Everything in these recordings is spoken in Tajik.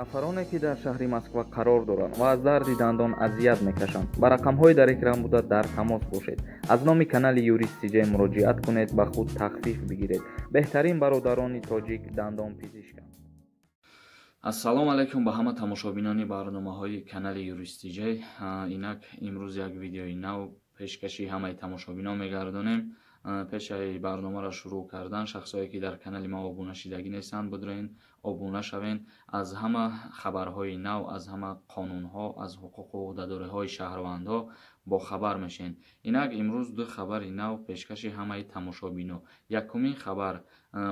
нафароне ки дар шаҳри москва қарор доранд ва аз дарди дандон азият мекашанд ба рақамҳои дар экранбуда дар тамос бошед аз номи канали юристиҷей муроҷиат кунед ба худ тахфиф бигиред беҳтарин бародарони тоҷик дандон пизишканд ассалому алайкум ба ҳама тамошобинони барномаҳои канали юристиҷей инак имрӯз як видеои нав пешкаши ҳамаи тамошобинон мегардонем пеши барномаро шурӯъ кардан шахсое ки дар канали мо обунашидагӣ нестанд бидроин обуна шавен аз ҳама хабарҳои нав аз ҳама қонунҳо аз ҳуқуқу ӯҳдадориҳои шаҳрвандҳо бохабар мешин инак имрӯз ду хабари нав пешкаши ҳамаи тамошобино якумин хабар э,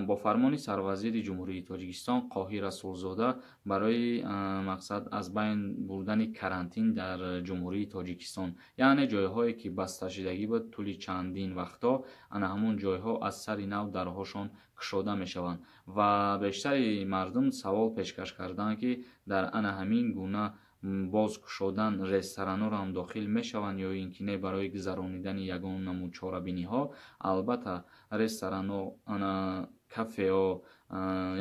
бо фармони сарвазири ҷумҳурии тоҷикистон қоҳи расулзода барои э, мақсад аз байн бурдани карантин дар э, ҷумҳурии тоҷикистон яъне ҷойҳое ки басташидагӣ ба тӯли чандин вақтҳо ана ҳамон ҷойҳо аз сари нав дарҳошон кушода мешаванд ва бештари мардум савол пешкаш карданд ки дар ана ҳамин гуна бозкушодан ресторанҳоам дохил мешаванд ё ин ки не барои гузаронидани ягон намуд чорабиниҳо албатта ресторанҳо кафео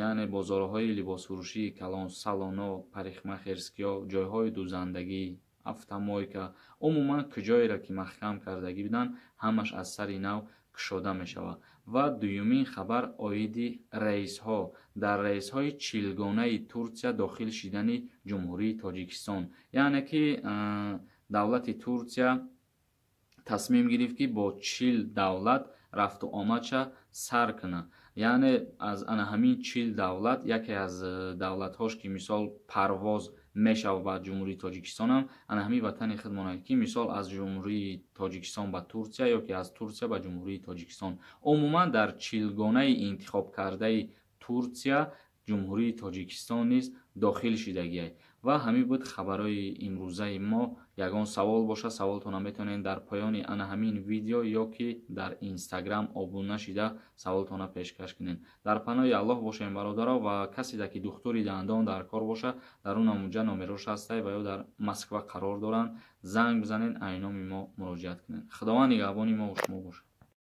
яъне бозорҳои либосфурӯшӣ калон салоно парихмахерскиё ҷойҳои дузандагӣ автомойка умуман куҷоеро ки маҳкам кардаги буданд ҳамаш аз сари нав кушода мешавад ва дуюмин хабар оиди раисҳо дар раисҳои чилгонаи турсия дохил шидани ҷумҳурии тоҷикистон яъне ки давлати турсия тасмим гирифт ки бо чил давлат рафту омадша сар кана яъне аз ана ҳамин чил давлат яке аз э, давлатҳош ки мисол парвоз мешава ба ҷумҳурии тоҷикистонам ана ҳамин ватани худмонад ки мисол аз ҷумҳурии тоҷикистон ба турсия ёки аз турсия ба ҷумҳурии тоҷикистон умуман дар чилгонаи интихоб кардаи турсия ҷумҳурии тоҷикистон низ дохил шидагӣ ва ҳамӣ буд хабарҳои имрӯзаи мо ягон савол боша саволтона метавонед дар поёни ана ҳамин видео ё ки дар инстаграм обуна шида саволтона пешкаш кунед дар паноҳи аллоҳ бошем бародаро ва касе да ки духтури дандон дар кор боша дар он амуҷа номерош ҳастай ва ё дар москва қарор доранд занг бизанед айномӣ мо муроҷиат кунед худованд нигаҳбони мо ва шумо бошад